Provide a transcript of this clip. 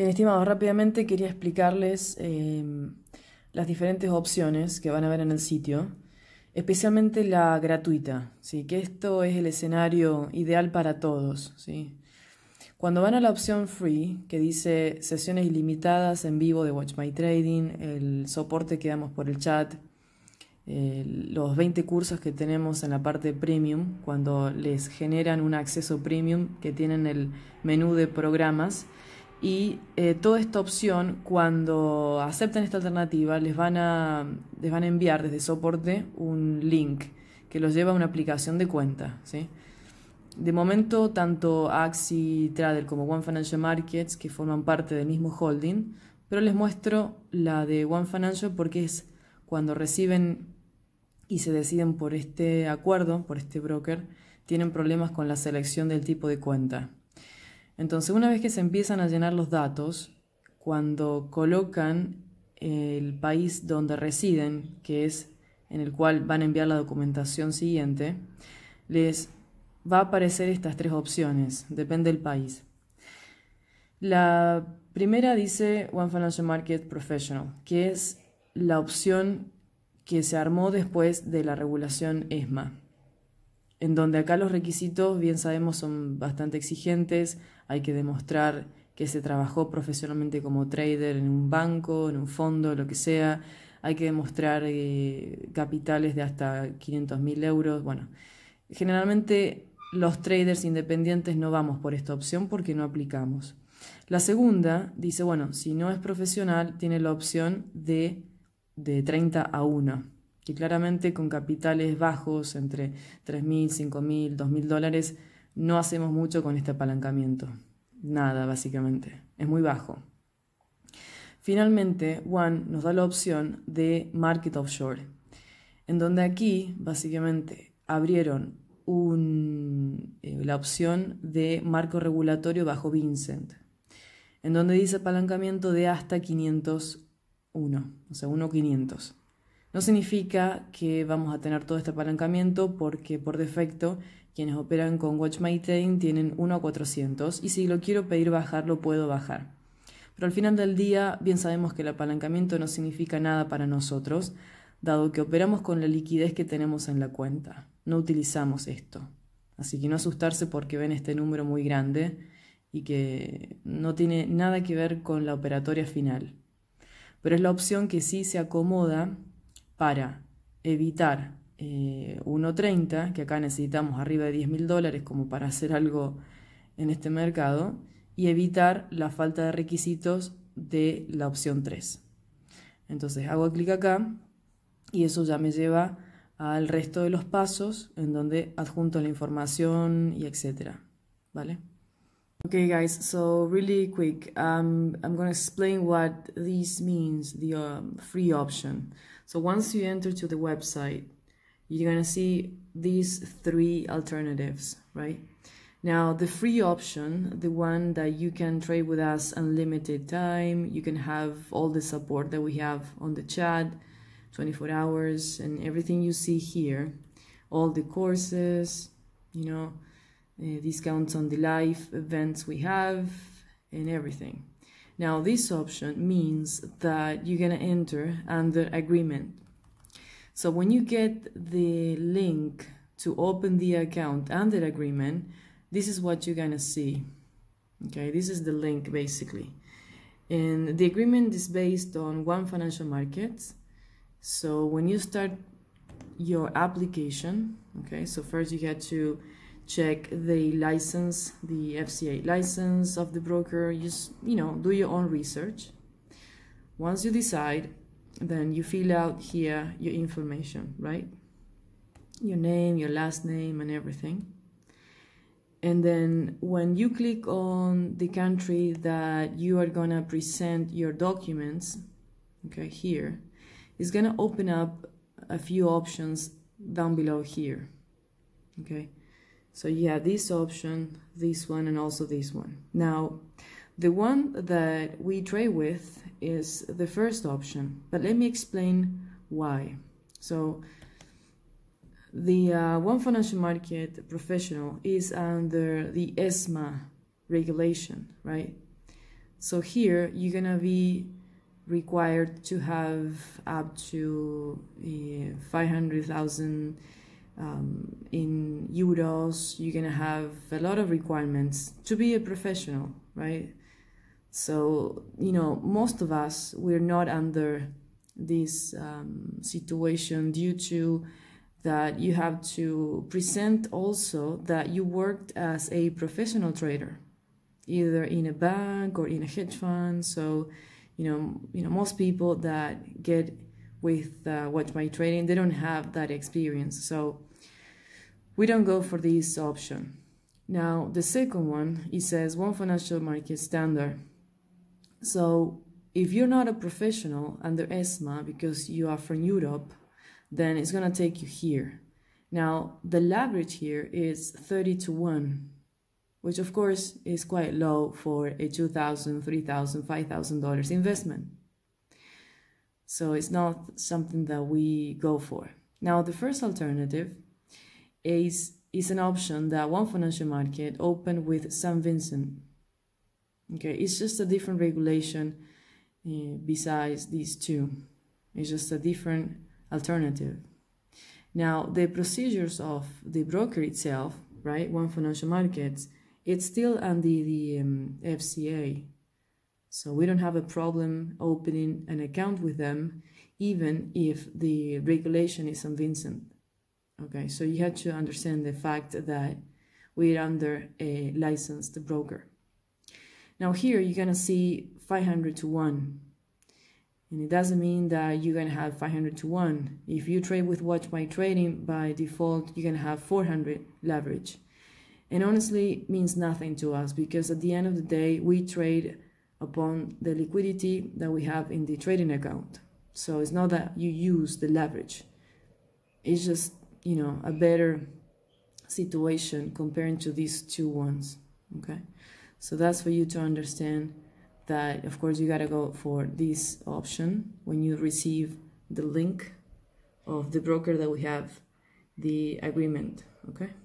Bien, estimados, rápidamente quería explicarles em, las diferentes opciones que van a ver en el sitio, especialmente la gratuita, ¿sí? que esto es el escenario ideal para todos. Cuando van a la opción free, que dice sesiones ilimitadas en vivo de Watch My Trading, el soporte que damos por el chat, los 20 cursos que tenemos en la parte premium, cuando les generan un acceso premium que tienen el menú de programas, y eh, toda esta opción, cuando acepten esta alternativa, les van, a, les van a enviar desde soporte un link que los lleva a una aplicación de cuenta. ¿sí? De momento, tanto Axi Trader como One Financial Markets, que forman parte del mismo holding, pero les muestro la de One Financial porque es cuando reciben y se deciden por este acuerdo, por este broker, tienen problemas con la selección del tipo de cuenta. Entonces, una vez que se empiezan a llenar los datos, cuando colocan el país donde residen, que es en el cual van a enviar la documentación siguiente, les va a aparecer estas tres opciones, depende del país. La primera dice One Financial Market Professional, que es la opción que se armó después de la regulación ESMA en donde acá los requisitos, bien sabemos, son bastante exigentes, hay que demostrar que se trabajó profesionalmente como trader en un banco, en un fondo, lo que sea, hay que demostrar eh, capitales de hasta 500 mil euros, bueno, generalmente los traders independientes no vamos por esta opción porque no aplicamos. La segunda dice, bueno, si no es profesional, tiene la opción de, de 30 a 1 que claramente con capitales bajos, entre 3.000, 5.000, 2.000 dólares, no hacemos mucho con este apalancamiento. Nada, básicamente. Es muy bajo. Finalmente, One nos da la opción de Market Offshore, en donde aquí, básicamente, abrieron un, eh, la opción de marco regulatorio bajo Vincent, en donde dice apalancamiento de hasta 501, o sea, 1.500. No significa que vamos a tener todo este apalancamiento porque por defecto quienes operan con Watch Maintain tienen 1 a 400 y si lo quiero pedir bajar lo puedo bajar. Pero al final del día bien sabemos que el apalancamiento no significa nada para nosotros, dado que operamos con la liquidez que tenemos en la cuenta. No utilizamos esto. Así que no asustarse porque ven este número muy grande y que no tiene nada que ver con la operatoria final. Pero es la opción que sí se acomoda para evitar 1.30, eh, que acá necesitamos arriba de 10.000 mil dólares como para hacer algo en este mercado, y evitar la falta de requisitos de la opción 3. Entonces hago clic acá y eso ya me lleva al resto de los pasos en donde adjunto la información y etcétera. ¿Vale? Okay guys, so really quick, um, I'm going to explain what this means, the um, free option. So once you enter to the website, you're going to see these three alternatives, right? Now, the free option, the one that you can trade with us unlimited time, you can have all the support that we have on the chat, 24 hours, and everything you see here, all the courses, you know, uh, discounts on the live events we have, and everything. Now this option means that you're gonna enter under agreement. So when you get the link to open the account under agreement, this is what you're gonna see. Okay, this is the link basically. And the agreement is based on one financial market. So when you start your application, okay, so first you get to check the license, the FCA license of the broker, just, you know, do your own research. Once you decide, then you fill out here your information, right? Your name, your last name, and everything. And then when you click on the country that you are going to present your documents, okay, here, it's going to open up a few options down below here, okay? So you have this option, this one, and also this one. Now, the one that we trade with is the first option, but let me explain why. So the uh, One Financial Market Professional is under the ESMA regulation, right? So here you're gonna be required to have up to uh, eh, 500,000 um, in euros you're gonna have a lot of requirements to be a professional right so you know most of us we're not under this um, situation due to that you have to present also that you worked as a professional trader either in a bank or in a hedge fund so you know you know most people that get with uh, watch my trading they don't have that experience so we don't go for this option now the second one it says one financial market standard so if you're not a professional under ESMA because you are from Europe then it's going to take you here now the leverage here is 30 to 1 which of course is quite low for a $2,000, $3,000, $5,000 investment. So it's not something that we go for. Now, the first alternative is, is an option that one financial market opened with San Vincent. Okay, it's just a different regulation uh, besides these two. It's just a different alternative. Now, the procedures of the broker itself, right, one financial markets, it's still under the um, FCA, so we don't have a problem opening an account with them, even if the regulation is on Vincent. Okay, so you have to understand the fact that we're under a licensed broker. Now here you're gonna see 500 to 1. And it doesn't mean that you're gonna have 500 to 1. If you trade with Watch My Trading, by default, you're gonna have 400 leverage. And honestly, means nothing to us because at the end of the day, we trade upon the liquidity that we have in the trading account. So it's not that you use the leverage. It's just, you know, a better situation comparing to these two ones, okay? So that's for you to understand that, of course, you got to go for this option when you receive the link of the broker that we have the agreement, okay?